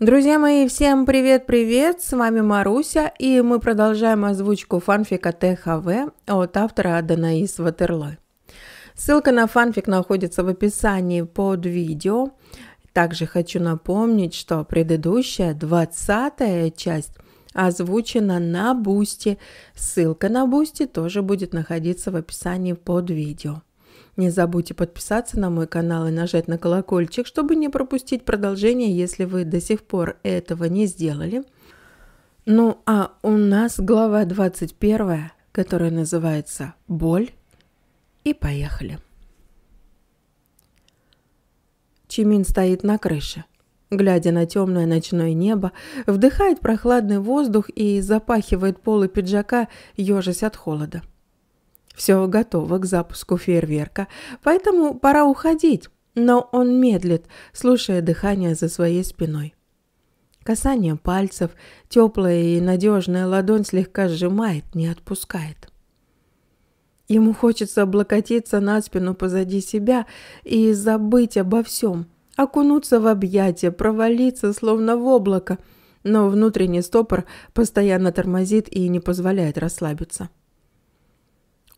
Друзья мои, всем привет-привет! С вами Маруся, и мы продолжаем озвучку фанфика ТХВ от автора Данаис Ватерлой. Ссылка на фанфик находится в описании под видео. Также хочу напомнить, что предыдущая, двадцатая часть, озвучена на Бусти. Ссылка на Бусти тоже будет находиться в описании под видео. Не забудьте подписаться на мой канал и нажать на колокольчик, чтобы не пропустить продолжение, если вы до сих пор этого не сделали. Ну а у нас глава 21, которая называется «Боль». И поехали. Чимин стоит на крыше. Глядя на темное ночное небо, вдыхает прохладный воздух и запахивает полы пиджака, ежась от холода все готово к запуску фейерверка, поэтому пора уходить, но он медлит, слушая дыхание за своей спиной. Касание пальцев, теплая и надежная ладонь слегка сжимает, не отпускает. Ему хочется облокотиться на спину позади себя и забыть обо всем, окунуться в объятия, провалиться словно в облако, но внутренний стопор постоянно тормозит и не позволяет расслабиться.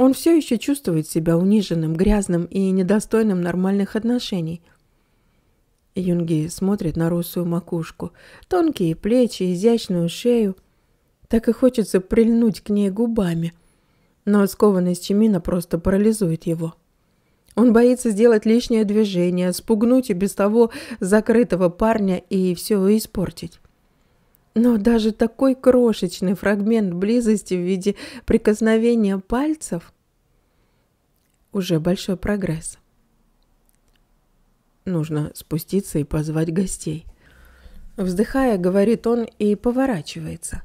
Он все еще чувствует себя униженным, грязным и недостойным нормальных отношений. Юнги смотрит на русую макушку, тонкие плечи, изящную шею. Так и хочется прильнуть к ней губами. Но скованность Чимина просто парализует его. Он боится сделать лишнее движение, спугнуть и без того закрытого парня и все испортить. Но даже такой крошечный фрагмент близости в виде прикосновения пальцев уже большой прогресс. Нужно спуститься и позвать гостей. Вздыхая, говорит он и поворачивается.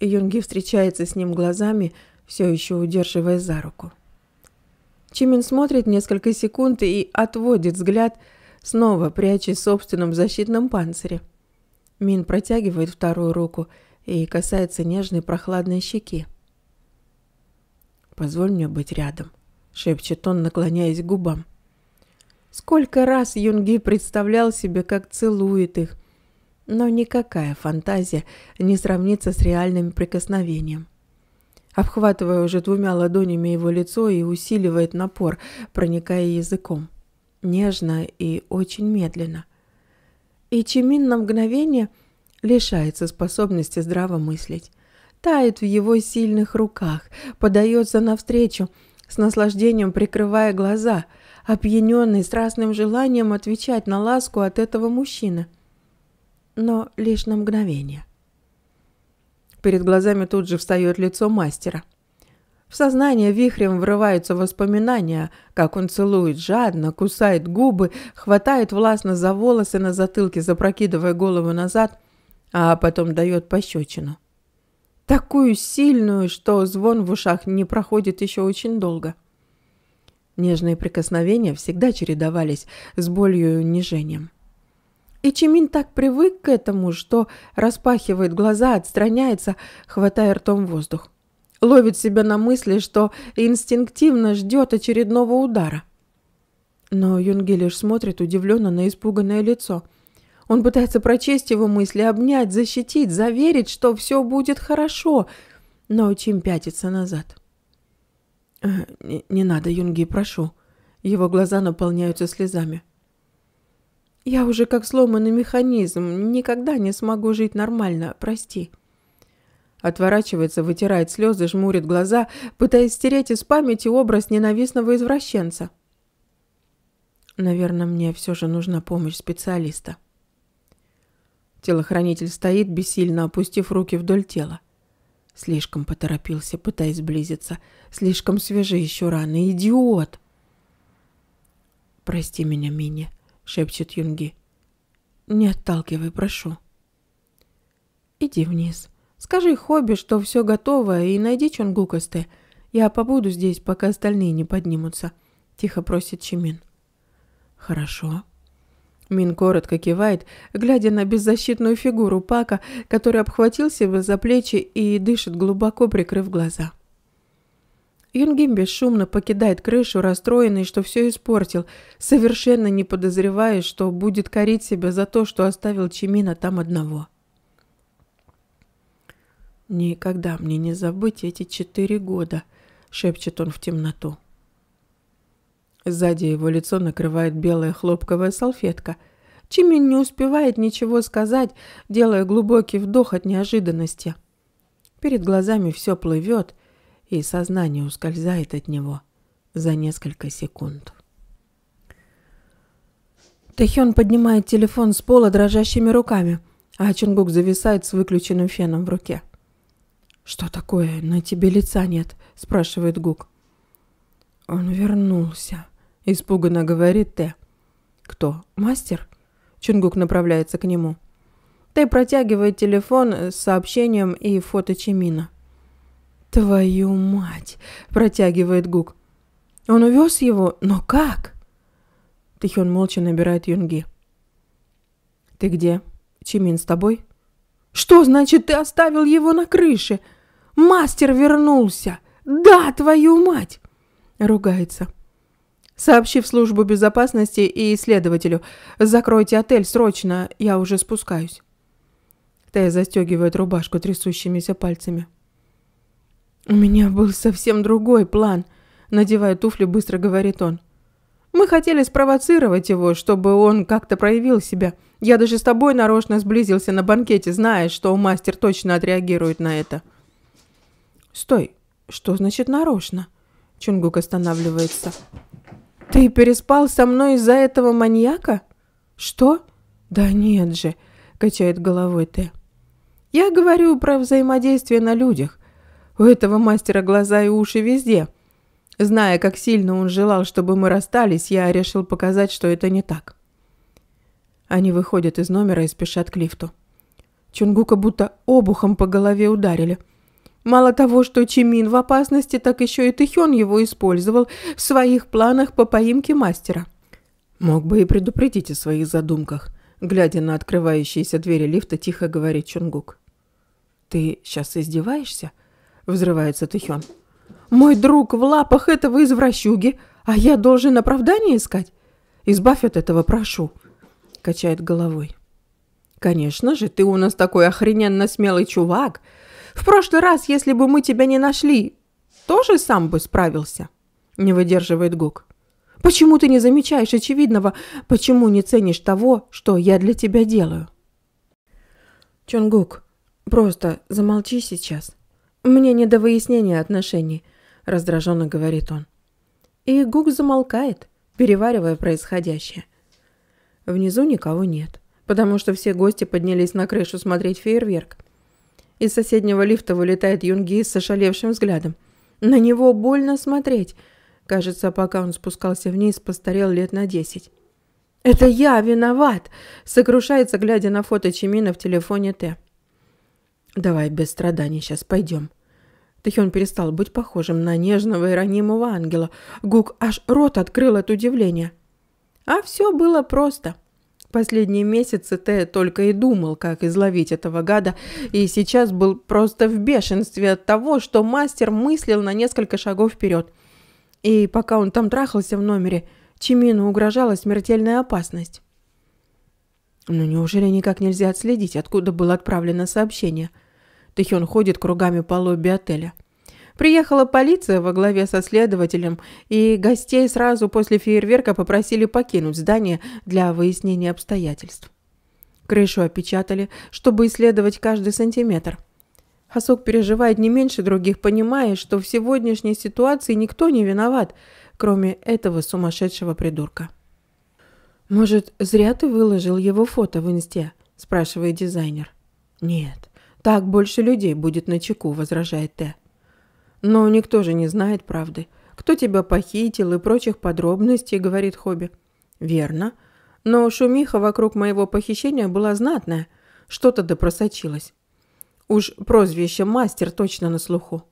Юнги встречается с ним глазами, все еще удерживая за руку. Чимин смотрит несколько секунд и отводит взгляд, снова прячась в собственном защитном панцире – Мин протягивает вторую руку и касается нежной прохладной щеки. «Позволь мне быть рядом», — шепчет он, наклоняясь к губам. Сколько раз Юнги представлял себе, как целует их, но никакая фантазия не сравнится с реальным прикосновением. Обхватывая уже двумя ладонями его лицо и усиливает напор, проникая языком. Нежно и очень медленно — и Чимин на мгновение лишается способности здраво мыслить. Тает в его сильных руках, подается навстречу, с наслаждением прикрывая глаза, опьяненный страстным желанием отвечать на ласку от этого мужчины. Но лишь на мгновение. Перед глазами тут же встает лицо мастера – в сознание вихрем врываются воспоминания, как он целует жадно, кусает губы, хватает властно за волосы на затылке, запрокидывая голову назад, а потом дает пощечину. Такую сильную, что звон в ушах не проходит еще очень долго. Нежные прикосновения всегда чередовались с болью и унижением. И Чимин так привык к этому, что распахивает глаза, отстраняется, хватая ртом воздух ловит себя на мысли, что инстинктивно ждет очередного удара. Но Юнги лишь смотрит удивленно на испуганное лицо. Он пытается прочесть его мысли, обнять, защитить, заверить, что все будет хорошо, но Чим пятится назад. «Э, «Не, не надо, Юнги, прошу». Его глаза наполняются слезами. «Я уже как сломанный механизм, никогда не смогу жить нормально, прости». Отворачивается, вытирает слезы, жмурит глаза, пытаясь стереть из памяти образ ненавистного извращенца. Наверное, мне все же нужна помощь специалиста. Телохранитель стоит, бессильно опустив руки вдоль тела. Слишком поторопился, пытаясь сблизиться. Слишком свежи еще раны. Идиот! «Прости меня, Мини», — шепчет Юнги. «Не отталкивай, прошу». «Иди вниз», — Скажи Хобби, что все готово, и найди Чонгука Я побуду здесь, пока остальные не поднимутся», – тихо просит Чимин. «Хорошо». Мин коротко кивает, глядя на беззащитную фигуру Пака, который обхватил себя за плечи и дышит, глубоко прикрыв глаза. Юнгим бесшумно покидает крышу, расстроенный, что все испортил, совершенно не подозревая, что будет корить себя за то, что оставил Чимина там одного. «Никогда мне не забыть эти четыре года», — шепчет он в темноту. Сзади его лицо накрывает белая хлопковая салфетка. Чимин не успевает ничего сказать, делая глубокий вдох от неожиданности. Перед глазами все плывет, и сознание ускользает от него за несколько секунд. Тэхён поднимает телефон с пола дрожащими руками, а Чунгук зависает с выключенным феном в руке. «Что такое? На тебе лица нет?» – спрашивает Гук. «Он вернулся», – испуганно говорит Т. «Кто? Мастер?» Чунгук направляется к нему. Т протягивает телефон с сообщением и фото Чимина. «Твою мать!» – протягивает Гук. «Он увез его? Но как?» Тихион молча набирает Юнги. «Ты где? Чимин с тобой?» «Что значит, ты оставил его на крыше?» Мастер вернулся! Да, твою мать!» Ругается. Сообщив службу безопасности и следователю, «Закройте отель срочно, я уже спускаюсь». Тея застегивает рубашку трясущимися пальцами. «У меня был совсем другой план», – надевая туфли, быстро говорит он. «Мы хотели спровоцировать его, чтобы он как-то проявил себя. Я даже с тобой нарочно сблизился на банкете, зная, что мастер точно отреагирует на это». «Стой! Что значит нарочно?» Чунгук останавливается. «Ты переспал со мной из-за этого маньяка?» «Что?» «Да нет же!» – качает головой Т. «Я говорю про взаимодействие на людях. У этого мастера глаза и уши везде. Зная, как сильно он желал, чтобы мы расстались, я решил показать, что это не так». Они выходят из номера и спешат к лифту. Чунгука будто обухом по голове ударили – Мало того, что Чимин в опасности, так еще и Тэхён его использовал в своих планах по поимке мастера. Мог бы и предупредить о своих задумках. Глядя на открывающиеся двери лифта, тихо говорит Чунгук. «Ты сейчас издеваешься?» – взрывается Тэхён. «Мой друг в лапах этого извращуги, а я должен оправдание искать? Избавь от этого, прошу!» – качает головой. «Конечно же, ты у нас такой охрененно смелый чувак!» В прошлый раз, если бы мы тебя не нашли, тоже сам бы справился?» Не выдерживает Гук. «Почему ты не замечаешь очевидного? Почему не ценишь того, что я для тебя делаю?» «Чонгук, просто замолчи сейчас. Мне не до выяснения отношений», – раздраженно говорит он. И Гук замолкает, переваривая происходящее. Внизу никого нет, потому что все гости поднялись на крышу смотреть фейерверк. Из соседнего лифта вылетает Юнги с ошалевшим взглядом. На него больно смотреть. Кажется, пока он спускался вниз, постарел лет на десять. «Это я виноват!» – сокрушается, глядя на фото Чимина в телефоне Т. «Давай без страданий сейчас пойдем». Тэхён перестал быть похожим на нежного и ранимого ангела. Гук аж рот открыл от удивления. А все было просто – Последние месяцы ты только и думал, как изловить этого гада, и сейчас был просто в бешенстве от того, что мастер мыслил на несколько шагов вперед. И пока он там трахался в номере, Чимину угрожала смертельная опасность. Но неужели никак нельзя отследить, откуда было отправлено сообщение? Тэхён ходит кругами по лобби отеля – Приехала полиция во главе со следователем, и гостей сразу после фейерверка попросили покинуть здание для выяснения обстоятельств. Крышу опечатали, чтобы исследовать каждый сантиметр. Хасок переживает не меньше других, понимая, что в сегодняшней ситуации никто не виноват, кроме этого сумасшедшего придурка. «Может, зря ты выложил его фото в инсте?» – спрашивает дизайнер. «Нет, так больше людей будет на чеку», – возражает Т. Но никто же не знает правды. Кто тебя похитил и прочих подробностей, говорит Хобби. Верно. Но шумиха вокруг моего похищения была знатная. Что-то допросочилось. Уж прозвище «мастер» точно на слуху.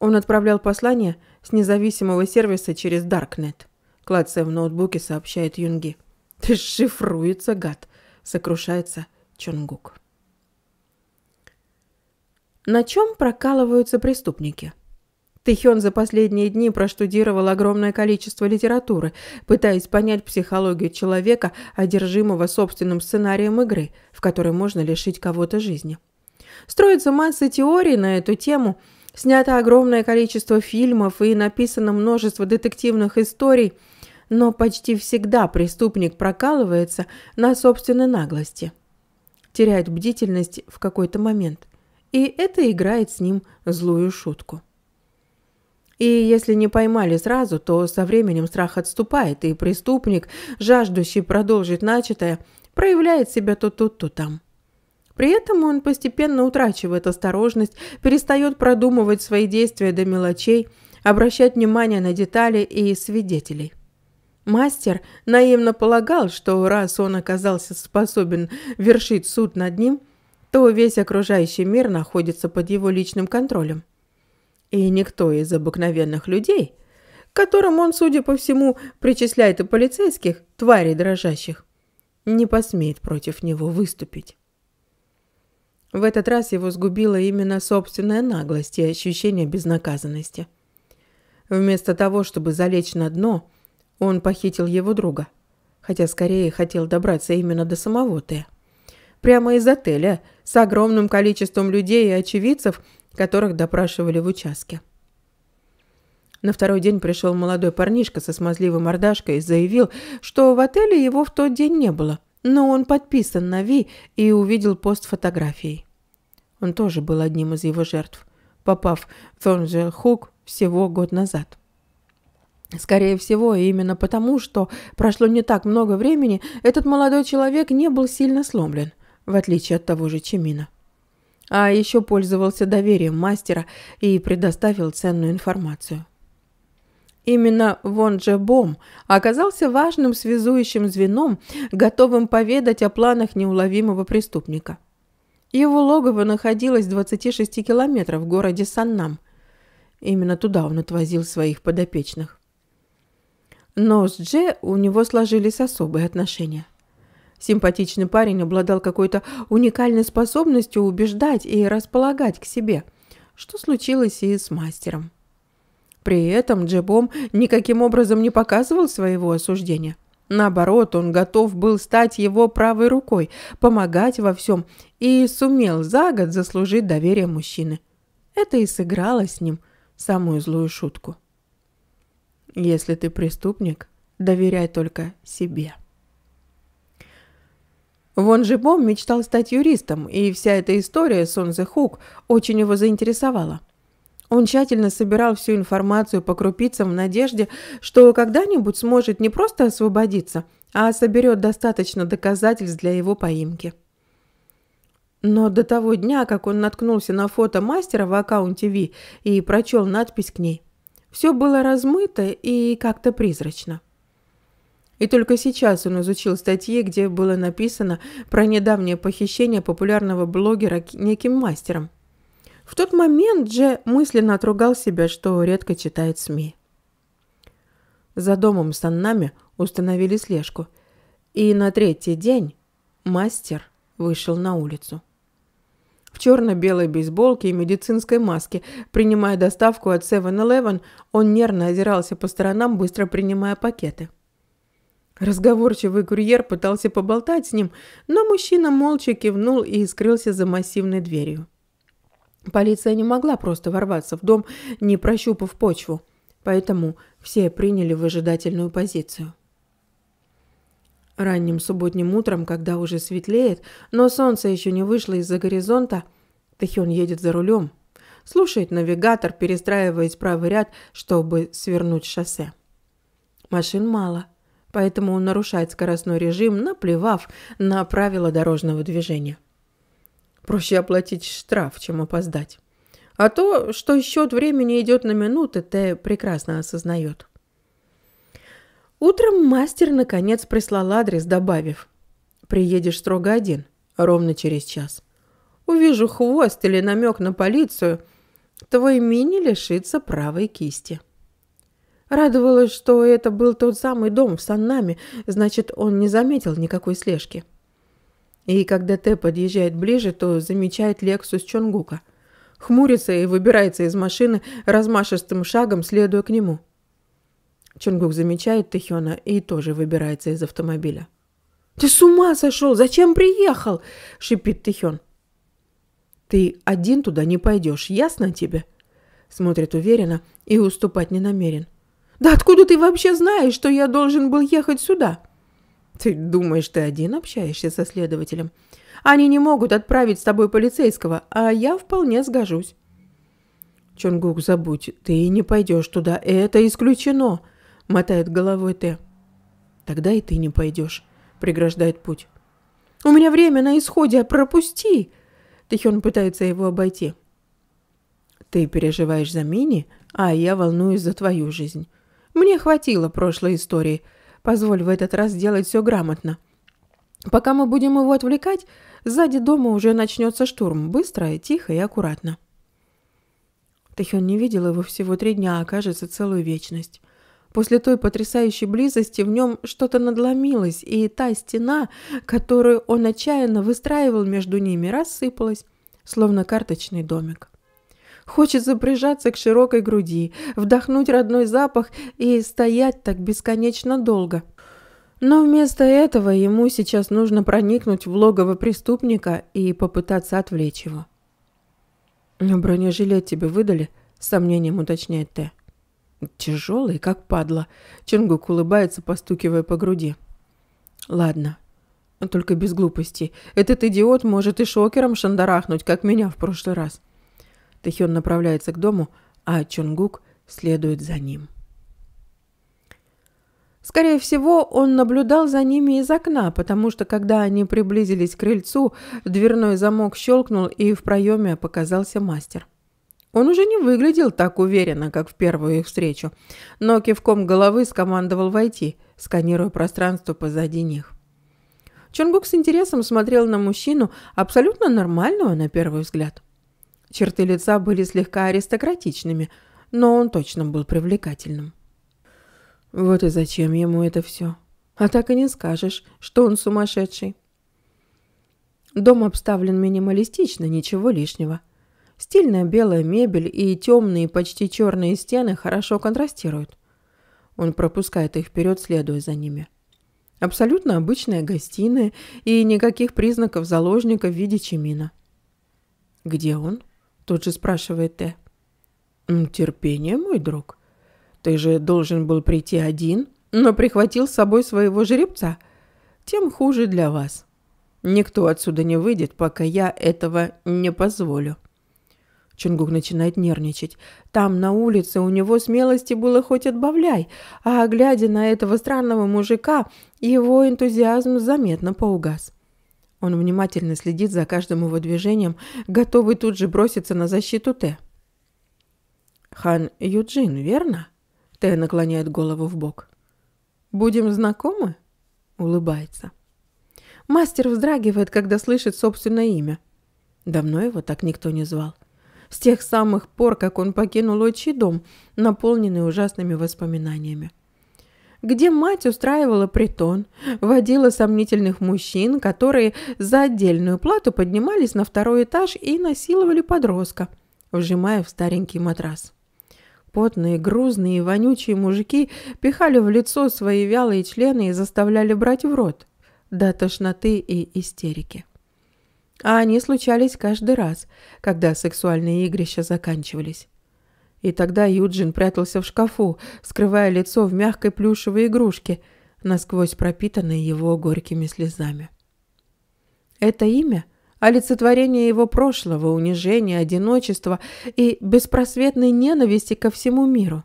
Он отправлял послание с независимого сервиса через Даркнет. Клацая в ноутбуке, сообщает Юнги. «Ты шифруется, гад!» – сокрушается Чонгук. На чем прокалываются преступники? Тэхён за последние дни проштудировал огромное количество литературы, пытаясь понять психологию человека, одержимого собственным сценарием игры, в которой можно лишить кого-то жизни. Строится масса теорий на эту тему, снято огромное количество фильмов и написано множество детективных историй, но почти всегда преступник прокалывается на собственной наглости. Теряет бдительность в какой-то момент – и это играет с ним злую шутку. И если не поймали сразу, то со временем страх отступает, и преступник, жаждущий продолжить начатое, проявляет себя то тут, то там. При этом он постепенно утрачивает осторожность, перестает продумывать свои действия до мелочей, обращать внимание на детали и свидетелей. Мастер наивно полагал, что раз он оказался способен вершить суд над ним – то весь окружающий мир находится под его личным контролем. И никто из обыкновенных людей, которым он, судя по всему, причисляет и полицейских, тварей дрожащих, не посмеет против него выступить. В этот раз его сгубила именно собственная наглость и ощущение безнаказанности. Вместо того, чтобы залечь на дно, он похитил его друга, хотя скорее хотел добраться именно до самого Т прямо из отеля с огромным количеством людей и очевидцев, которых допрашивали в участке. На второй день пришел молодой парнишка со смазливой мордашкой и заявил, что в отеле его в тот день не было, но он подписан на Ви и увидел пост фотографий. Он тоже был одним из его жертв, попав в Thornjail Хук всего год назад. Скорее всего, именно потому, что прошло не так много времени, этот молодой человек не был сильно сломлен – в отличие от того же Чемина. А еще пользовался доверием мастера и предоставил ценную информацию. Именно Вон Джебом оказался важным связующим звеном, готовым поведать о планах неуловимого преступника. Его логово находилось в 26 километров в городе Саннам. Именно туда он отвозил своих подопечных. Но с Дже у него сложились особые отношения. Симпатичный парень обладал какой-то уникальной способностью убеждать и располагать к себе, что случилось и с мастером. При этом Джебом никаким образом не показывал своего осуждения. Наоборот, он готов был стать его правой рукой, помогать во всем, и сумел за год заслужить доверие мужчины. Это и сыграло с ним самую злую шутку. «Если ты преступник, доверяй только себе». Вон же Бом мечтал стать юристом, и вся эта история с Онзе Хук очень его заинтересовала. Он тщательно собирал всю информацию по крупицам в надежде, что когда-нибудь сможет не просто освободиться, а соберет достаточно доказательств для его поимки. Но до того дня, как он наткнулся на фото мастера в аккаунте Ви и прочел надпись к ней, все было размыто и как-то призрачно. И только сейчас он изучил статьи, где было написано про недавнее похищение популярного блогера неким мастером. В тот момент Дже мысленно отругал себя, что редко читает СМИ. За домом с Аннами установили слежку, и на третий день мастер вышел на улицу. В черно-белой бейсболке и медицинской маске, принимая доставку от 7-Eleven, он нервно озирался по сторонам, быстро принимая пакеты – Разговорчивый курьер пытался поболтать с ним, но мужчина молча кивнул и скрылся за массивной дверью. Полиция не могла просто ворваться в дом, не прощупав почву, поэтому все приняли выжидательную позицию. Ранним субботним утром, когда уже светлеет, но солнце еще не вышло из-за горизонта, Тэхён едет за рулем, слушает навигатор, перестраиваясь правый ряд, чтобы свернуть шоссе. Машин мало – поэтому он нарушает скоростной режим, наплевав на правила дорожного движения. Проще оплатить штраф, чем опоздать. А то, что счет времени идет на минуты, Т прекрасно осознает. Утром мастер наконец прислал адрес, добавив «Приедешь строго один, ровно через час. Увижу хвост или намек на полицию, твой мини лишится правой кисти». Радовалась, что это был тот самый дом в Саннаме, значит, он не заметил никакой слежки. И когда Тэ подъезжает ближе, то замечает Лексус Чонгука. Хмурится и выбирается из машины размашистым шагом, следуя к нему. Чонгук замечает Тэхёна и тоже выбирается из автомобиля. «Ты с ума сошел? Зачем приехал?» – шипит Тэхён. «Ты один туда не пойдешь, ясно тебе?» – смотрит уверенно и уступать не намерен. Да откуда ты вообще знаешь, что я должен был ехать сюда? Ты думаешь, ты один общаешься со следователем? Они не могут отправить с тобой полицейского, а я вполне сгожусь. Чонгук, забудь, ты не пойдешь туда, это исключено, мотает головой Т. Тогда и ты не пойдешь, преграждает путь. У меня время на исходе, а пропусти! Тэхён пытается его обойти. Ты переживаешь за Мини, а я волнуюсь за твою жизнь. Мне хватило прошлой истории. Позволь в этот раз сделать все грамотно. Пока мы будем его отвлекать, сзади дома уже начнется штурм. Быстро, тихо и аккуратно. Тэхён не видел его всего три дня, а кажется, целую вечность. После той потрясающей близости в нем что-то надломилось, и та стена, которую он отчаянно выстраивал между ними, рассыпалась, словно карточный домик. Хочется прижаться к широкой груди, вдохнуть родной запах и стоять так бесконечно долго. Но вместо этого ему сейчас нужно проникнуть в логово преступника и попытаться отвлечь его. «Бронежилет тебе выдали?» – с сомнением уточняет Т. «Тяжелый, как падла», – Чингук улыбается, постукивая по груди. «Ладно, только без глупостей. Этот идиот может и шокером шандарахнуть, как меня в прошлый раз. Тэхён направляется к дому, а Чонгук следует за ним. Скорее всего, он наблюдал за ними из окна, потому что, когда они приблизились к крыльцу, дверной замок щелкнул, и в проеме показался мастер. Он уже не выглядел так уверенно, как в первую их встречу, но кивком головы скомандовал войти, сканируя пространство позади них. Чонгук с интересом смотрел на мужчину, абсолютно нормального на первый взгляд – Черты лица были слегка аристократичными, но он точно был привлекательным. Вот и зачем ему это все. А так и не скажешь, что он сумасшедший. Дом обставлен минималистично, ничего лишнего. Стильная белая мебель и темные, почти черные стены хорошо контрастируют. Он пропускает их вперед, следуя за ними. Абсолютно обычная гостиная и никаких признаков заложника в виде чемина. Где он? Тут же спрашивает Т. «Терпение, мой друг. Ты же должен был прийти один, но прихватил с собой своего жеребца. Тем хуже для вас. Никто отсюда не выйдет, пока я этого не позволю». Чунгук начинает нервничать. Там, на улице, у него смелости было хоть отбавляй, а, глядя на этого странного мужика, его энтузиазм заметно поугас. Он внимательно следит за каждым его движением, готовый тут же броситься на защиту Т. «Хан Юджин, верно?» Т наклоняет голову в бок. «Будем знакомы?» Улыбается. Мастер вздрагивает, когда слышит собственное имя. Давно его так никто не звал. С тех самых пор, как он покинул отчий дом, наполненный ужасными воспоминаниями где мать устраивала притон, водила сомнительных мужчин, которые за отдельную плату поднимались на второй этаж и насиловали подростка, вжимая в старенький матрас. Потные, грузные и вонючие мужики пихали в лицо свои вялые члены и заставляли брать в рот до тошноты и истерики. А они случались каждый раз, когда сексуальные игрища заканчивались. И тогда Юджин прятался в шкафу, скрывая лицо в мягкой плюшевой игрушке, насквозь пропитанной его горькими слезами. Это имя – олицетворение его прошлого, унижения, одиночества и беспросветной ненависти ко всему миру.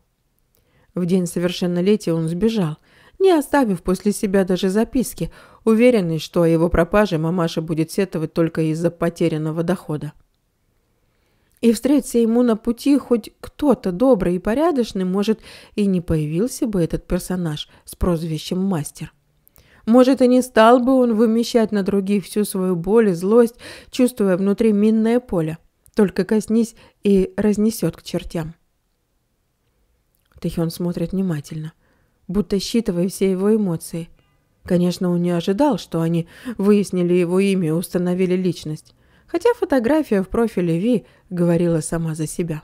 В день совершеннолетия он сбежал, не оставив после себя даже записки, уверенный, что о его пропаже мамаша будет сетовать только из-за потерянного дохода. И встреться ему на пути хоть кто-то добрый и порядочный, может, и не появился бы этот персонаж с прозвищем «Мастер». Может, и не стал бы он вымещать на других всю свою боль и злость, чувствуя внутри минное поле. Только коснись и разнесет к чертям. Тэхён смотрит внимательно, будто считывая все его эмоции. Конечно, он не ожидал, что они выяснили его имя и установили личность хотя фотография в профиле Ви говорила сама за себя.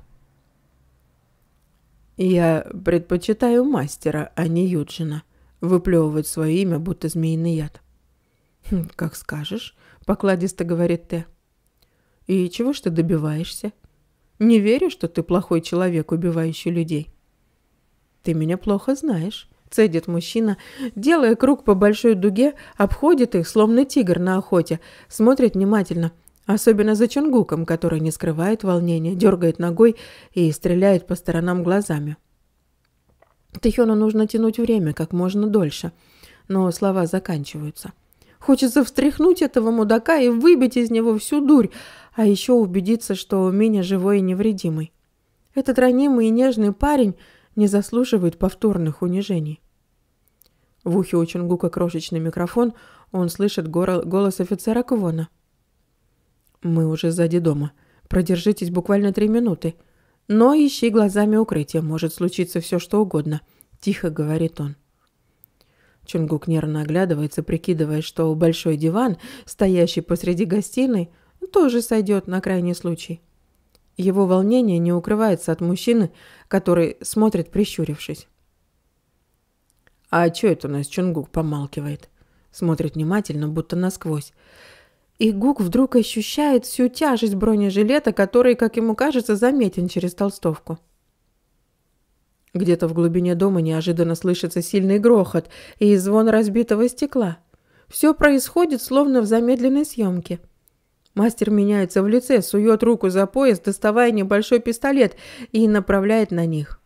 «Я предпочитаю мастера, а не Юджина, выплевывать свое имя, будто змеиный яд». «Хм, «Как скажешь», — покладисто говорит Т. «И чего ж ты добиваешься? Не верю, что ты плохой человек, убивающий людей». «Ты меня плохо знаешь», — цедит мужчина, делая круг по большой дуге, обходит их, словно тигр на охоте, смотрит внимательно — Особенно за Чунгуком, который не скрывает волнения, дергает ногой и стреляет по сторонам глазами. Тэхёну нужно тянуть время как можно дольше, но слова заканчиваются. Хочется встряхнуть этого мудака и выбить из него всю дурь, а еще убедиться, что меня живой и невредимый. Этот ранимый и нежный парень не заслуживает повторных унижений. В ухе у Чунгука крошечный микрофон, он слышит голос офицера Квона. Мы уже сзади дома. Продержитесь буквально три минуты. Но ищи глазами укрытие, может случиться все что угодно. Тихо говорит он. Чунгук нервно оглядывается, прикидывая, что большой диван, стоящий посреди гостиной, тоже сойдет на крайний случай. Его волнение не укрывается от мужчины, который смотрит, прищурившись. «А чё это у нас Чунгук помалкивает?» Смотрит внимательно, будто насквозь. И Гук вдруг ощущает всю тяжесть бронежилета, который, как ему кажется, заметен через толстовку. Где-то в глубине дома неожиданно слышится сильный грохот и звон разбитого стекла. Все происходит, словно в замедленной съемке. Мастер меняется в лице, сует руку за пояс, доставая небольшой пистолет и направляет на них.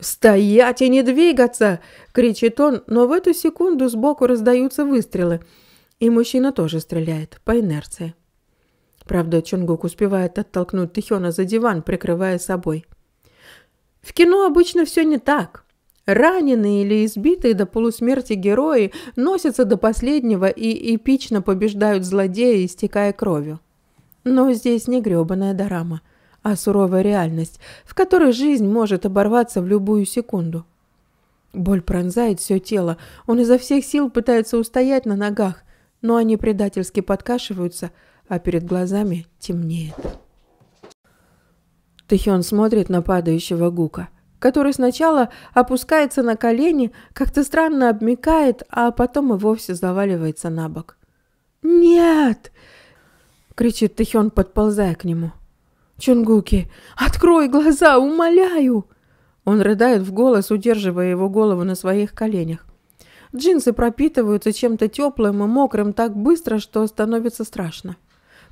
«Стоять и не двигаться!» – кричит он, но в эту секунду сбоку раздаются выстрелы – и мужчина тоже стреляет, по инерции. Правда, Чонгук успевает оттолкнуть Тэхёна за диван, прикрывая собой. В кино обычно все не так. Раненые или избитые до полусмерти герои носятся до последнего и эпично побеждают злодея, истекая кровью. Но здесь не грёбаная дорама, а суровая реальность, в которой жизнь может оборваться в любую секунду. Боль пронзает все тело, он изо всех сил пытается устоять на ногах, но они предательски подкашиваются, а перед глазами темнеет. Тэхён смотрит на падающего Гука, который сначала опускается на колени, как-то странно обмикает, а потом и вовсе заваливается на бок. «Нет!» — кричит Тэхён, подползая к нему. «Чунгуки, открой глаза, умоляю!» Он рыдает в голос, удерживая его голову на своих коленях. Джинсы пропитываются чем-то теплым и мокрым так быстро, что становится страшно.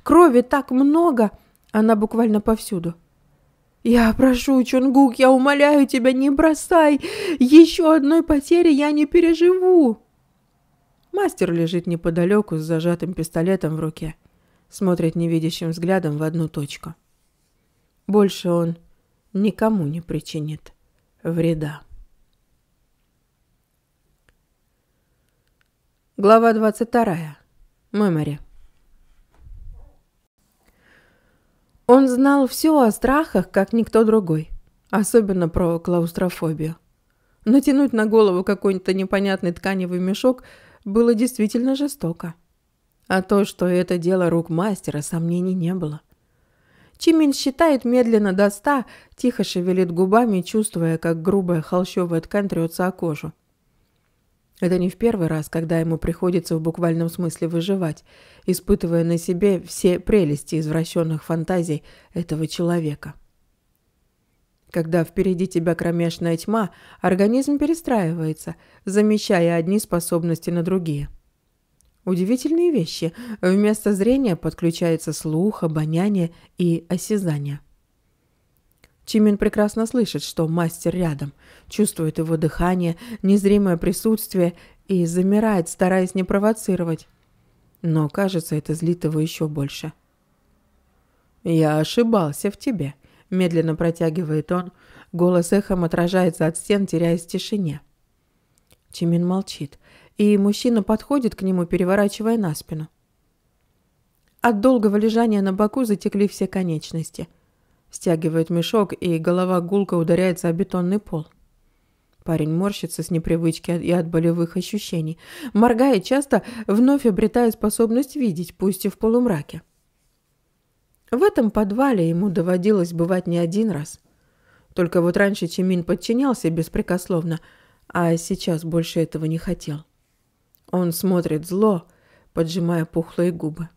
Крови так много, она буквально повсюду. «Я прошу, Чунгук, я умоляю тебя, не бросай! Еще одной потери я не переживу!» Мастер лежит неподалеку с зажатым пистолетом в руке. Смотрит невидящим взглядом в одну точку. Больше он никому не причинит вреда. Глава 22. Мэмори. Он знал все о страхах, как никто другой. Особенно про клаустрофобию. Натянуть на голову какой-то непонятный тканевый мешок было действительно жестоко. А то, что это дело рук мастера, сомнений не было. Чимин считает медленно до ста, тихо шевелит губами, чувствуя, как грубая холщовая ткань трется о кожу. Это не в первый раз, когда ему приходится в буквальном смысле выживать, испытывая на себе все прелести извращенных фантазий этого человека. Когда впереди тебя кромешная тьма, организм перестраивается, замещая одни способности на другие. Удивительные вещи. Вместо зрения подключается слух, обоняние и осязание. Чимин прекрасно слышит, что мастер рядом, чувствует его дыхание, незримое присутствие и замирает, стараясь не провоцировать. Но, кажется, это злит его еще больше. «Я ошибался в тебе», – медленно протягивает он. Голос эхом отражается от стен, теряясь в тишине. Чимин молчит, и мужчина подходит к нему, переворачивая на спину. От долгого лежания на боку затекли все конечности – стягивает мешок, и голова гулко ударяется о бетонный пол. Парень морщится с непривычки и от болевых ощущений, моргая часто, вновь обретая способность видеть, пусть и в полумраке. В этом подвале ему доводилось бывать не один раз. Только вот раньше Чимин подчинялся беспрекословно, а сейчас больше этого не хотел. Он смотрит зло, поджимая пухлые губы.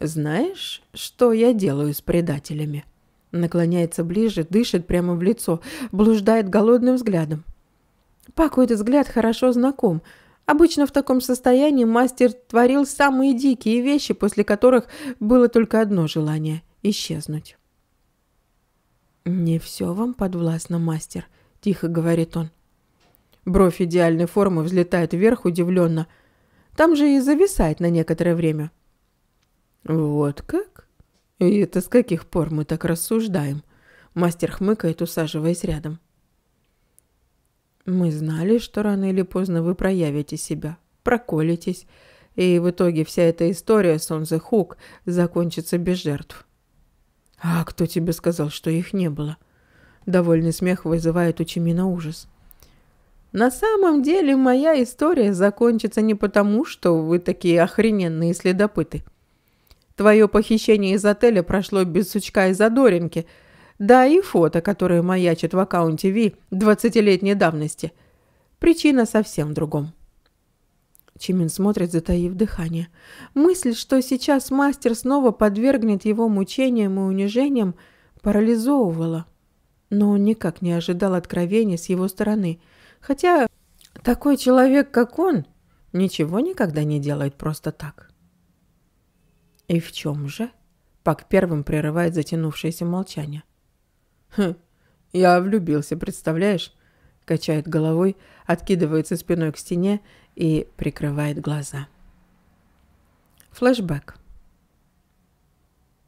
«Знаешь, что я делаю с предателями?» Наклоняется ближе, дышит прямо в лицо, блуждает голодным взглядом. Паку этот взгляд хорошо знаком. Обычно в таком состоянии мастер творил самые дикие вещи, после которых было только одно желание – исчезнуть. «Не все вам подвластно, мастер», – тихо говорит он. Бровь идеальной формы взлетает вверх удивленно. Там же и зависает на некоторое время – «Вот как? И это с каких пор мы так рассуждаем?» Мастер хмыкает, усаживаясь рядом. «Мы знали, что рано или поздно вы проявите себя, проколитесь, и в итоге вся эта история с Он Хук закончится без жертв». «А кто тебе сказал, что их не было?» Довольный смех вызывает у Чимина ужас. «На самом деле моя история закончится не потому, что вы такие охрененные следопыты», Твое похищение из отеля прошло без сучка и задоринки. Да, и фото, которое маячит в аккаунте Ви 20-летней давности. Причина совсем в другом. Чимин смотрит, затаив дыхание. Мысль, что сейчас мастер снова подвергнет его мучениям и унижениям, парализовывала. Но он никак не ожидал откровения с его стороны. Хотя такой человек, как он, ничего никогда не делает просто так. И в чем же? Пак первым прерывает затянувшееся молчание. Хм, я влюбился, представляешь? Качает головой, откидывается спиной к стене и прикрывает глаза. Флэшбэк.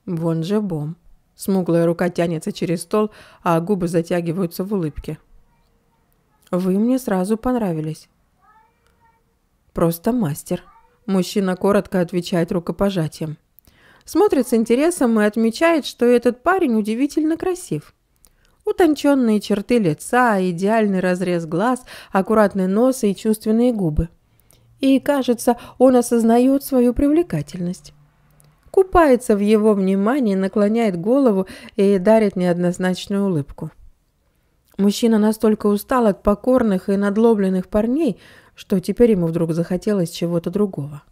Вон же Бом. Смуглая рука тянется через стол, а губы затягиваются в улыбке. «Вы мне сразу понравились». «Просто мастер». Мужчина коротко отвечает рукопожатием смотрит с интересом и отмечает, что этот парень удивительно красив. Утонченные черты лица, идеальный разрез глаз, аккуратный нос и чувственные губы. И, кажется, он осознает свою привлекательность. Купается в его внимании, наклоняет голову и дарит неоднозначную улыбку. Мужчина настолько устал от покорных и надлобленных парней, что теперь ему вдруг захотелось чего-то другого.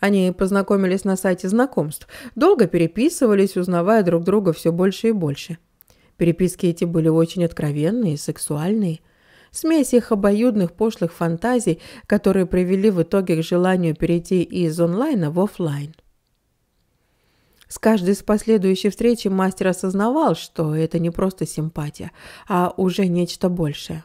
Они познакомились на сайте знакомств, долго переписывались, узнавая друг друга все больше и больше. Переписки эти были очень откровенные, сексуальные. Смесь их обоюдных пошлых фантазий, которые привели в итоге к желанию перейти из онлайна в офлайн. С каждой из последующей встречи мастер осознавал, что это не просто симпатия, а уже нечто большее.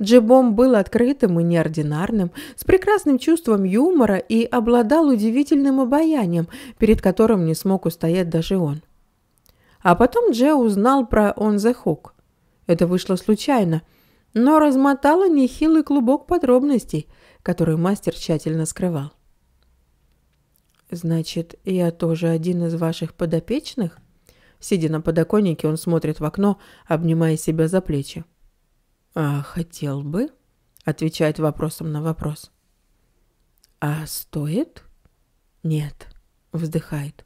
Джебом был открытым и неординарным, с прекрасным чувством юмора и обладал удивительным обаянием, перед которым не смог устоять даже он. А потом Дже узнал про «On the Hook». Это вышло случайно, но размотало нехилый клубок подробностей, который мастер тщательно скрывал. «Значит, я тоже один из ваших подопечных?» Сидя на подоконнике, он смотрит в окно, обнимая себя за плечи. А хотел бы, отвечает вопросом на вопрос. А стоит? Нет, вздыхает.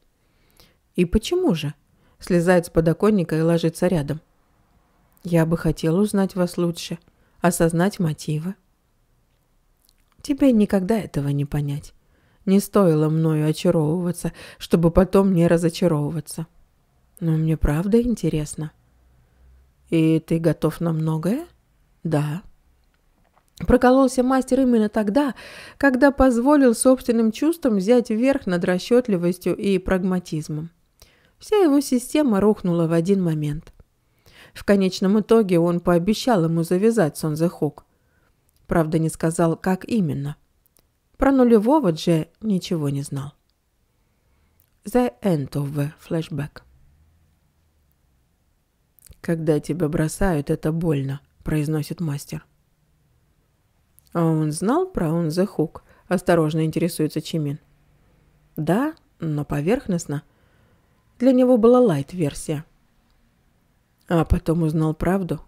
И почему же? Слезает с подоконника и ложится рядом. Я бы хотел узнать вас лучше, осознать мотивы. Тебе никогда этого не понять. Не стоило мною очаровываться, чтобы потом не разочаровываться. Но мне правда интересно. И ты готов на многое? Да. Прокололся мастер именно тогда, когда позволил собственным чувствам взять верх над расчетливостью и прагматизмом. Вся его система рухнула в один момент. В конечном итоге он пообещал ему завязать Сонзе Хук. Правда, не сказал, как именно. Про нулевого Дже ничего не знал. The end of the flashback. Когда тебя бросают, это больно произносит мастер. А он знал про он the hook? Осторожно интересуется Чимин. Да, но поверхностно. Для него была лайт-версия. А потом узнал правду.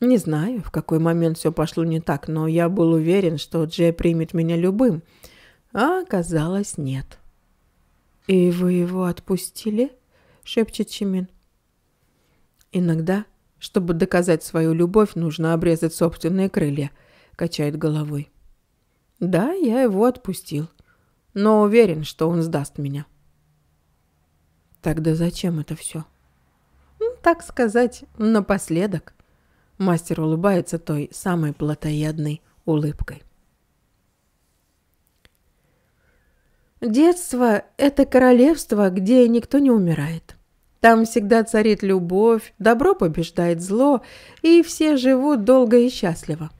Не знаю, в какой момент все пошло не так, но я был уверен, что Джей примет меня любым. А оказалось, нет. «И вы его отпустили?» — шепчет Чимин. «Иногда чтобы доказать свою любовь, нужно обрезать собственные крылья», – качает головой. «Да, я его отпустил, но уверен, что он сдаст меня». «Тогда зачем это все?» «Ну, «Так сказать, напоследок». Мастер улыбается той самой плотоядной улыбкой. Детство – это королевство, где никто не умирает. Там всегда царит любовь, добро побеждает зло, и все живут долго и счастливо.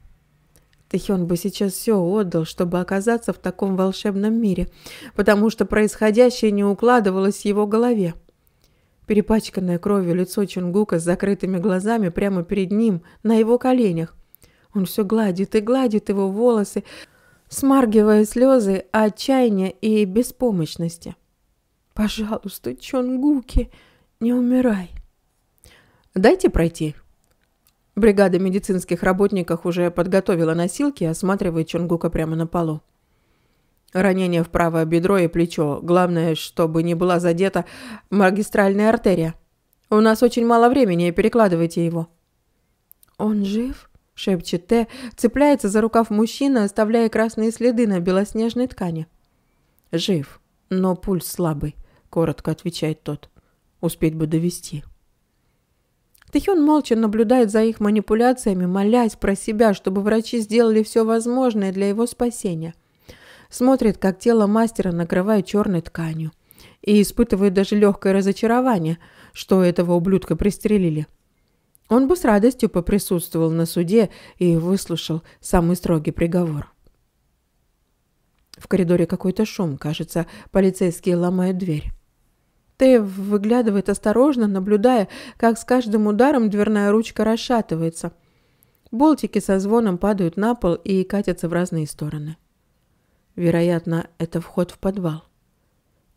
Тэхён бы сейчас все отдал, чтобы оказаться в таком волшебном мире, потому что происходящее не укладывалось в его голове. Перепачканное кровью лицо Чунгука с закрытыми глазами прямо перед ним, на его коленях. Он все гладит и гладит его волосы, смаргивая слезы отчаяния и беспомощности. «Пожалуйста, Чонгуки!» Не умирай. Дайте пройти. Бригада медицинских работников уже подготовила носилки, осматривая Чонгука прямо на полу. Ранение в правое бедро и плечо. Главное, чтобы не была задета магистральная артерия. У нас очень мало времени, перекладывайте его. Он жив? шепчет Т, цепляется за рукав мужчины, оставляя красные следы на белоснежной ткани. Жив, но пульс слабый, коротко отвечает тот. Успеть бы довести. Тэхён молча наблюдает за их манипуляциями, молясь про себя, чтобы врачи сделали все возможное для его спасения. Смотрит, как тело мастера накрывает черной тканью. И испытывает даже легкое разочарование, что этого ублюдка пристрелили. Он бы с радостью поприсутствовал на суде и выслушал самый строгий приговор. В коридоре какой-то шум. Кажется, полицейские ломают дверь. Тев выглядывает осторожно, наблюдая, как с каждым ударом дверная ручка расшатывается. Болтики со звоном падают на пол и катятся в разные стороны. Вероятно, это вход в подвал.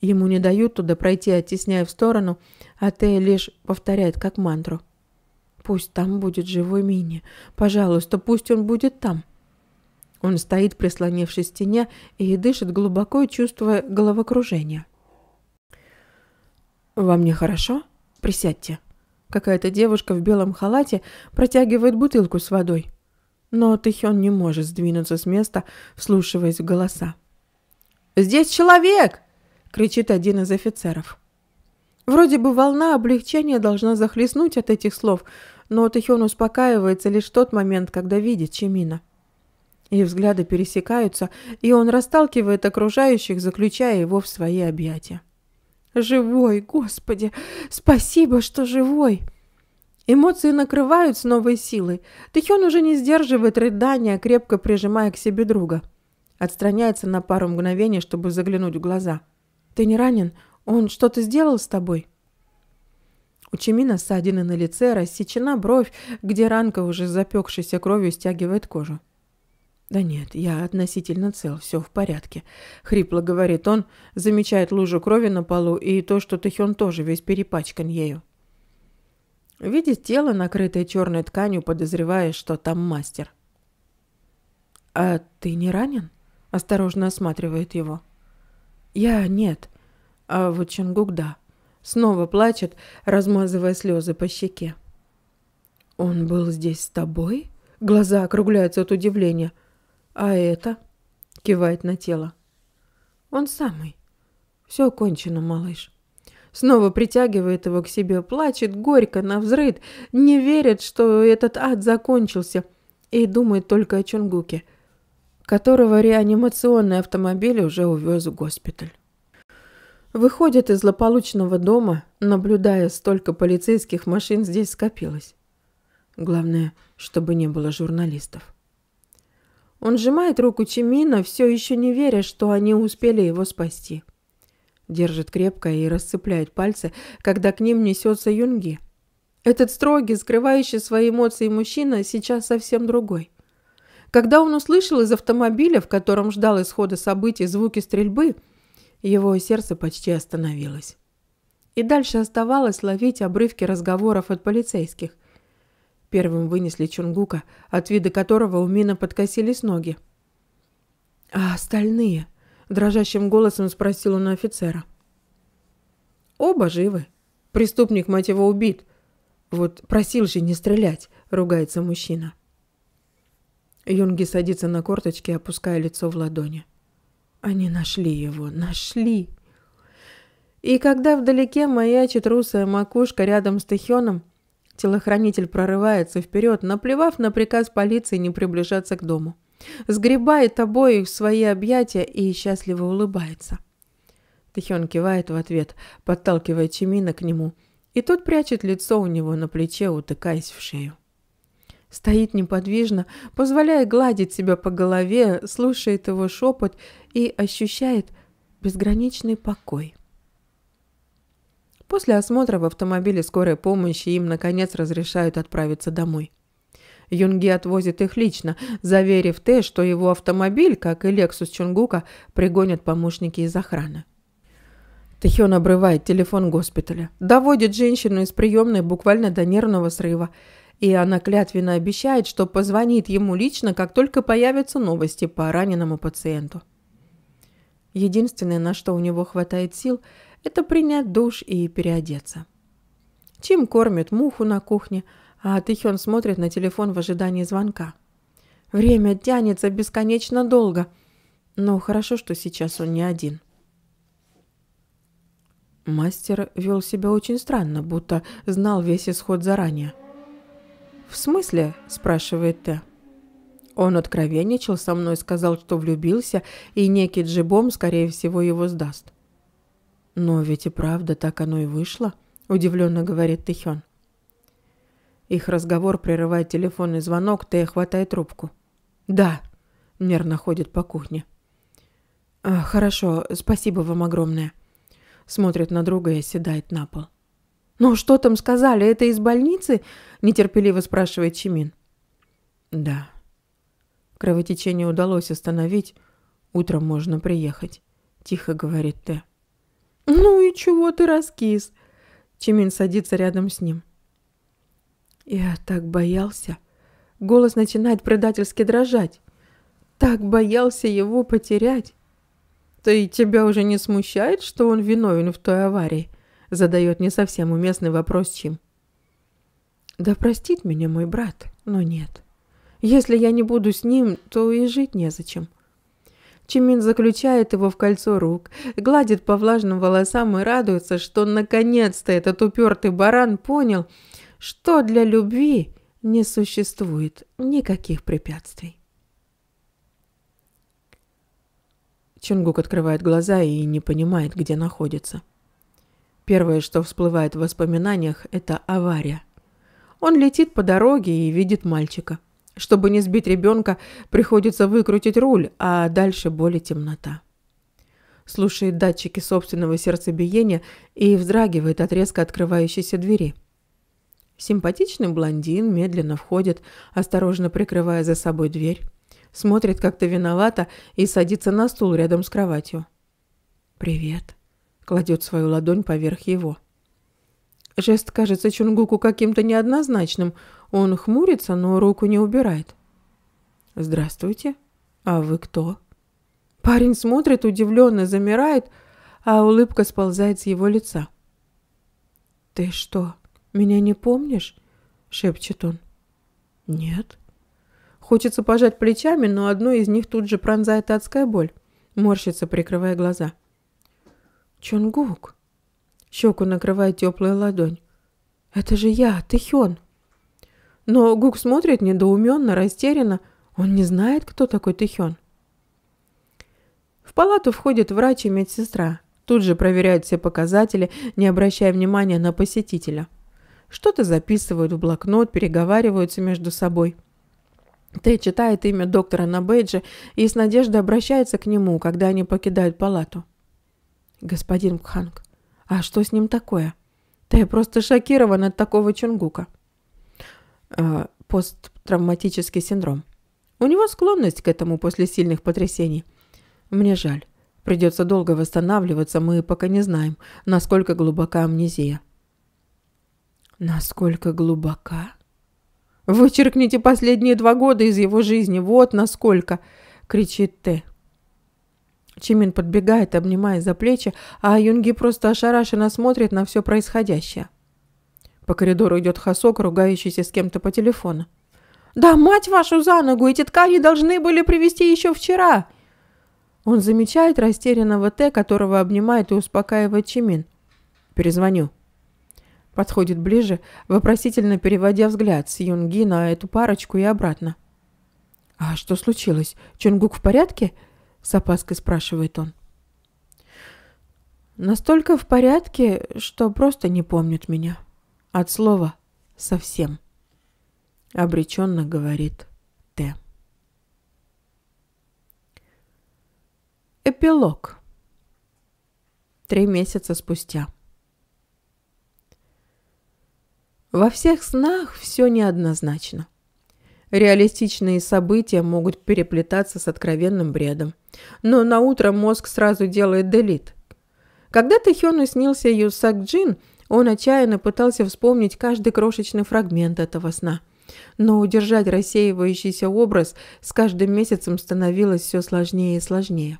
Ему не дают туда пройти, оттесняя в сторону, а Тея лишь повторяет как мантру. «Пусть там будет живой Мини. Пожалуйста, пусть он будет там». Он стоит, прислонившись к стене, и дышит глубоко, чувствуя головокружение. «Вам не хорошо? Присядьте». Какая-то девушка в белом халате протягивает бутылку с водой. Но Тэхён не может сдвинуться с места, вслушиваясь в голоса. «Здесь человек!» – кричит один из офицеров. Вроде бы волна облегчения должна захлестнуть от этих слов, но Тэхён успокаивается лишь в тот момент, когда видит Чимина. И взгляды пересекаются, и он расталкивает окружающих, заключая его в свои объятия. Живой, Господи! Спасибо, что живой!» Эмоции накрывают с новой силой. Тэхён уже не сдерживает рыдания, крепко прижимая к себе друга. Отстраняется на пару мгновений, чтобы заглянуть в глаза. «Ты не ранен? Он что-то сделал с тобой?» У Чемина ссадины на лице, рассечена бровь, где ранка уже запекшейся кровью стягивает кожу. «Да нет, я относительно цел, все в порядке», — хрипло говорит он, замечает лужу крови на полу и то, что Тэхён тоже весь перепачкан ею. Видит тело, накрытое черной тканью, подозревая, что там мастер. «А ты не ранен?» — осторожно осматривает его. «Я нет, а вот Чунгук да». Снова плачет, размазывая слезы по щеке. «Он был здесь с тобой?» Глаза округляются от удивления. «А это?» – кивает на тело. «Он самый. Все кончено, малыш». Снова притягивает его к себе, плачет горько, навзрыд, не верит, что этот ад закончился, и думает только о Чунгуке, которого реанимационный автомобиль уже увез в госпиталь. Выходит из злополучного дома, наблюдая, столько полицейских машин здесь скопилось. Главное, чтобы не было журналистов. Он сжимает руку Чимина, все еще не веря, что они успели его спасти. Держит крепко и расцепляет пальцы, когда к ним несется Юнги. Этот строгий, скрывающий свои эмоции мужчина сейчас совсем другой. Когда он услышал из автомобиля, в котором ждал исхода событий, звуки стрельбы, его сердце почти остановилось. И дальше оставалось ловить обрывки разговоров от полицейских. Первым вынесли Чунгука, от вида которого у Мина подкосились ноги. «А остальные?» – дрожащим голосом спросил он офицера. «Оба живы. Преступник, мать его, убит. Вот просил же не стрелять», – ругается мужчина. Юнги садится на корточки, опуская лицо в ладони. Они нашли его, нашли. И когда вдалеке маячит русая макушка рядом с Тахионом, Телохранитель прорывается вперед, наплевав на приказ полиции не приближаться к дому. Сгребает обои в свои объятия и счастливо улыбается. Тихион кивает в ответ, подталкивая Чимина к нему, и тот прячет лицо у него на плече, утыкаясь в шею. Стоит неподвижно, позволяя гладить себя по голове, слушает его шепот и ощущает безграничный покой. После осмотра в автомобиле скорой помощи им, наконец, разрешают отправиться домой. Юнги отвозит их лично, заверив Т, что его автомобиль, как и Лексус Чунгука, пригонят помощники из охраны. Тэхён обрывает телефон госпиталя, доводит женщину из приемной буквально до нервного срыва, и она клятвенно обещает, что позвонит ему лично, как только появятся новости по раненому пациенту. Единственное, на что у него хватает сил – это принять душ и переодеться. Чим кормит муху на кухне, а Тихён смотрит на телефон в ожидании звонка. Время тянется бесконечно долго, но хорошо, что сейчас он не один. Мастер вел себя очень странно, будто знал весь исход заранее. «В смысле?» – спрашивает Т. Он откровенничал со мной, сказал, что влюбился, и некий Джебом, скорее всего, его сдаст. «Но ведь и правда так оно и вышло», – удивленно говорит Тихён. Их разговор прерывает телефонный звонок, Тея хватает трубку. «Да», – нервно ходит по кухне. «А, «Хорошо, спасибо вам огромное», – смотрит на друга и оседает на пол. «Ну что там сказали, это из больницы?» – нетерпеливо спрашивает Чимин. «Да». Кровотечение удалось остановить, утром можно приехать, – тихо говорит Те. «Ну и чего ты раскис?» Чимин садится рядом с ним. «Я так боялся!» Голос начинает предательски дрожать. «Так боялся его потерять!» «Ты тебя уже не смущает, что он виновен в той аварии?» Задает не совсем уместный вопрос Чим. «Да простит меня мой брат, но нет. Если я не буду с ним, то и жить незачем. Чимин заключает его в кольцо рук, гладит по влажным волосам и радуется, что наконец-то этот упертый баран понял, что для любви не существует никаких препятствий. Чунгук открывает глаза и не понимает, где находится. Первое, что всплывает в воспоминаниях, это авария. Он летит по дороге и видит мальчика – чтобы не сбить ребенка, приходится выкрутить руль, а дальше более темнота. Слушает датчики собственного сердцебиения и вздрагивает от резко открывающейся двери. Симпатичный блондин медленно входит, осторожно прикрывая за собой дверь. Смотрит как-то виновато и садится на стул рядом с кроватью. «Привет», — кладет свою ладонь поверх его. Жест кажется Чунгуку каким-то неоднозначным — он хмурится, но руку не убирает. «Здравствуйте. А вы кто?» Парень смотрит, удивленно замирает, а улыбка сползает с его лица. «Ты что, меня не помнишь?» — шепчет он. «Нет». Хочется пожать плечами, но одно из них тут же пронзает адская боль. Морщится, прикрывая глаза. «Чонгук!» Щеку накрывает теплая ладонь. «Это же я, Тэхён!» Но Гук смотрит недоуменно, растерянно. Он не знает, кто такой Тэхён. В палату входит врач и медсестра. Тут же проверяют все показатели, не обращая внимания на посетителя. Что-то записывают в блокнот, переговариваются между собой. Тэй читает имя доктора на бейдже и с надеждой обращается к нему, когда они покидают палату. «Господин Кханг, а что с ним такое?» Тэй просто шокирован от такого Чунгука. Э, посттравматический синдром. У него склонность к этому после сильных потрясений. Мне жаль. Придется долго восстанавливаться, мы пока не знаем, насколько глубока амнезия. Насколько глубока? Вычеркните последние два года из его жизни, вот насколько, кричит Т. Чимин подбегает, обнимая за плечи, а Юнги просто ошарашенно смотрит на все происходящее. По коридору идет Хасок, ругающийся с кем-то по телефону. «Да мать вашу за ногу! Эти ткани должны были привезти еще вчера!» Он замечает растерянного Т, которого обнимает и успокаивает Чимин. «Перезвоню». Подходит ближе, вопросительно переводя взгляд с Юнги на эту парочку и обратно. «А что случилось? Чонгук в порядке?» – с опаской спрашивает он. «Настолько в порядке, что просто не помнит меня». От слова «совсем», — обреченно говорит Т. Эпилог. Три месяца спустя. Во всех снах все неоднозначно. Реалистичные события могут переплетаться с откровенным бредом. Но на утро мозг сразу делает делит. Когда-то Хёну снился Юсак Джин – он отчаянно пытался вспомнить каждый крошечный фрагмент этого сна. Но удержать рассеивающийся образ с каждым месяцем становилось все сложнее и сложнее.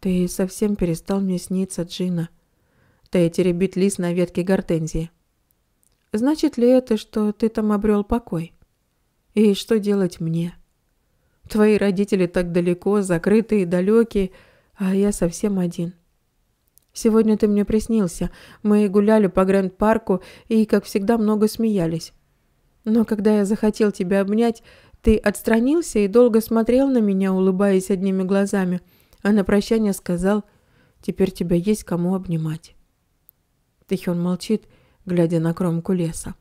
«Ты совсем перестал мне сниться, Джина». Ты теребит лист на ветке гортензии. «Значит ли это, что ты там обрел покой? И что делать мне? Твои родители так далеко, закрытые, и далекие, а я совсем один». Сегодня ты мне приснился. Мы гуляли по Гранд-парку и, как всегда, много смеялись. Но когда я захотел тебя обнять, ты отстранился и долго смотрел на меня, улыбаясь одними глазами, а на прощание сказал «Теперь тебя есть кому обнимать». Тихон молчит, глядя на кромку леса.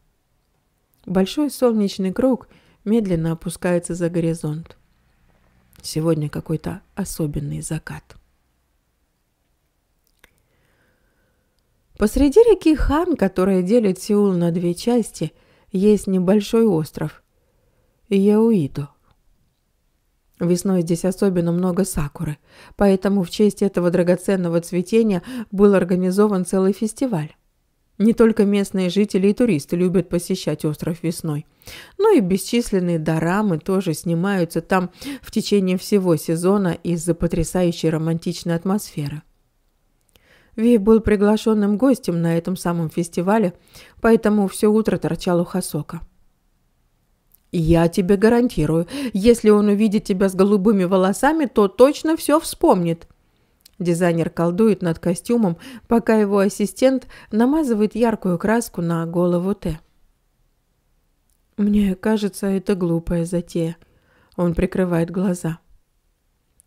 Большой солнечный круг медленно опускается за горизонт. Сегодня какой-то особенный закат. Посреди реки Хан, которая делит Сеул на две части, есть небольшой остров – Яуито. Весной здесь особенно много сакуры, поэтому в честь этого драгоценного цветения был организован целый фестиваль. Не только местные жители и туристы любят посещать остров весной, но и бесчисленные дорамы тоже снимаются там в течение всего сезона из-за потрясающей романтичной атмосферы. Ви был приглашенным гостем на этом самом фестивале, поэтому все утро торчал у Хасока. «Я тебе гарантирую, если он увидит тебя с голубыми волосами, то точно все вспомнит». Дизайнер колдует над костюмом, пока его ассистент намазывает яркую краску на голову Т. «Мне кажется, это глупая затея». Он прикрывает глаза.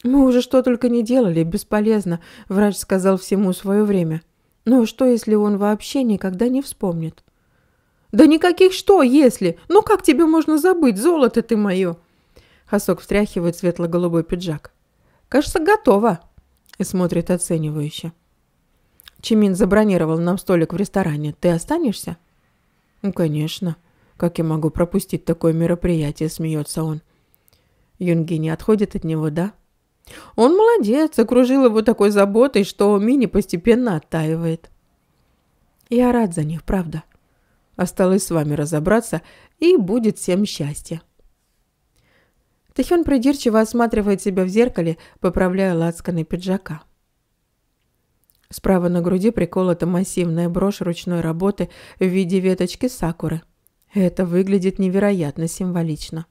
Мы уже что только не делали, бесполезно, врач сказал всему свое время. Но ну, а что, если он вообще никогда не вспомнит? Да никаких «что, если»! Ну как тебе можно забыть, золото ты мое? Хасок встряхивает светло-голубой пиджак. Кажется, готово. И смотрит оценивающе. Чимин забронировал нам столик в ресторане. Ты останешься? Ну, конечно. Как я могу пропустить такое мероприятие, смеется он. Юнги не отходит от него, да? Он молодец, окружил его такой заботой, что Мини постепенно оттаивает. Я рад за них, правда. Осталось с вами разобраться, и будет всем счастье. Тэхён придирчиво осматривает себя в зеркале, поправляя лацканы пиджака. Справа на груди приколота массивная брошь ручной работы в виде веточки сакуры. Это выглядит невероятно символично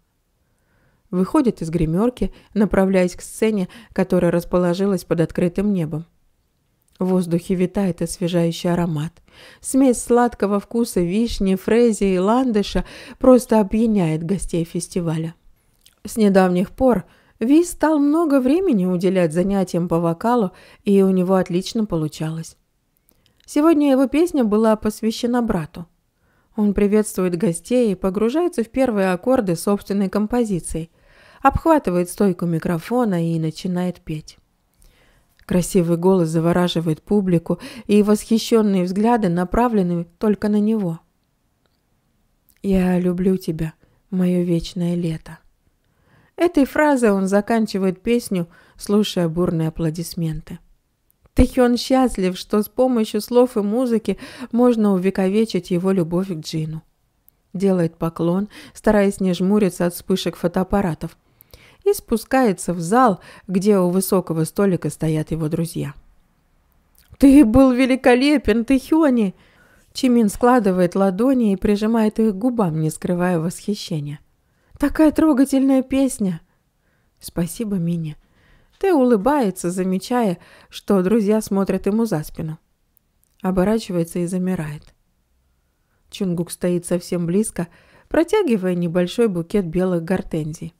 выходит из гримерки, направляясь к сцене, которая расположилась под открытым небом. В воздухе витает освежающий аромат. Смесь сладкого вкуса вишни, фрези и ландыша просто опьяняет гостей фестиваля. С недавних пор Ви стал много времени уделять занятиям по вокалу, и у него отлично получалось. Сегодня его песня была посвящена брату. Он приветствует гостей и погружается в первые аккорды собственной композиции, обхватывает стойку микрофона и начинает петь. Красивый голос завораживает публику, и восхищенные взгляды направлены только на него. «Я люблю тебя, мое вечное лето». Этой фразой он заканчивает песню, слушая бурные аплодисменты. Тэхён счастлив, что с помощью слов и музыки можно увековечить его любовь к Джину. Делает поклон, стараясь не жмуриться от вспышек фотоаппаратов – и спускается в зал, где у высокого столика стоят его друзья. «Ты был великолепен, ты Хёни!» Чимин складывает ладони и прижимает их к губам, не скрывая восхищения. «Такая трогательная песня!» «Спасибо, Мини!» Ты улыбается, замечая, что друзья смотрят ему за спину. Оборачивается и замирает. Чунгук стоит совсем близко, протягивая небольшой букет белых гортензий.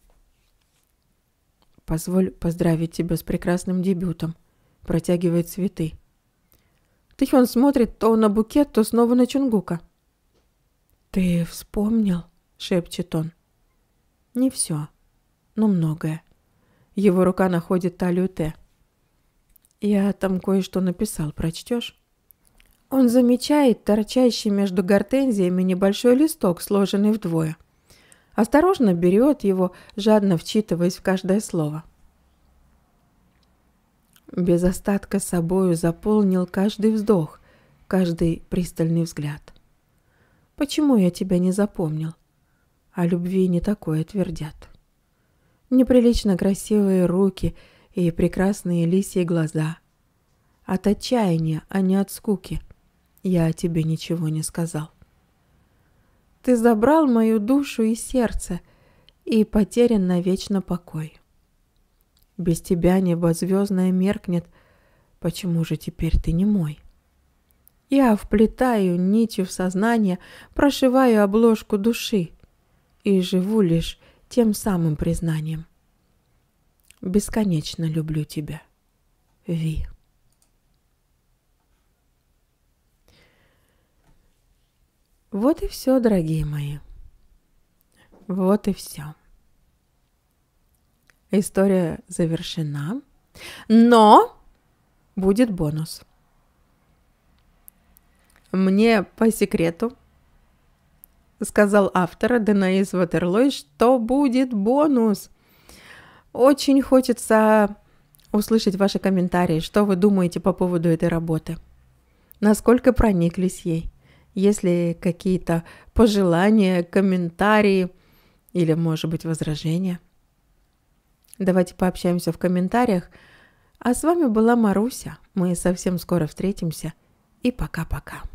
Позволь поздравить тебя с прекрасным дебютом. Протягивает цветы. Тихон смотрит то на букет, то снова на Чунгука. «Ты вспомнил?» — шепчет он. «Не все, но многое». Его рука находит талию Т. «Я там кое-что написал, прочтешь?» Он замечает торчащий между гортензиями небольшой листок, сложенный вдвое – осторожно берет его, жадно вчитываясь в каждое слово. Без остатка собою заполнил каждый вздох, каждый пристальный взгляд. «Почему я тебя не запомнил?» О любви не такое твердят. Неприлично красивые руки и прекрасные лисьи глаза. От отчаяния, а не от скуки. Я о тебе ничего не сказал. Ты забрал мою душу и сердце, и потерян навечно покой. Без тебя небо звездное меркнет, почему же теперь ты не мой? Я вплетаю нитью в сознание, прошиваю обложку души и живу лишь тем самым признанием. Бесконечно люблю тебя, Ви. Вот и все, дорогие мои. Вот и все. История завершена. Но будет бонус. Мне по секрету сказал автор Денаис Ватерлой, что будет бонус. Очень хочется услышать ваши комментарии, что вы думаете по поводу этой работы, насколько прониклись ей. Если какие-то пожелания, комментарии или, может быть, возражения. Давайте пообщаемся в комментариях. А с вами была Маруся. Мы совсем скоро встретимся. И пока-пока.